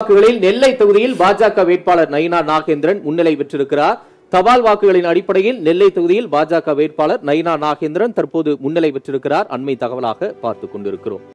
வாக்குகளில் நெல்லை தொகுதியில் பாஜக வேட்பாளர் நயினா நாகேந்திரன் முன்னிலை பெற்றிருக்கிறார் தபால் வாக்குகளின் அடிப்படையில் நெல்லை தொகுதியில் பாஜக வேட்பாளர் நயினா நாகேந்திரன் தற்போது முன்னிலை பெற்றிருக்கிறார் அண்மை தகவலாக பார்த்துக் கொண்டிருக்கிறோம்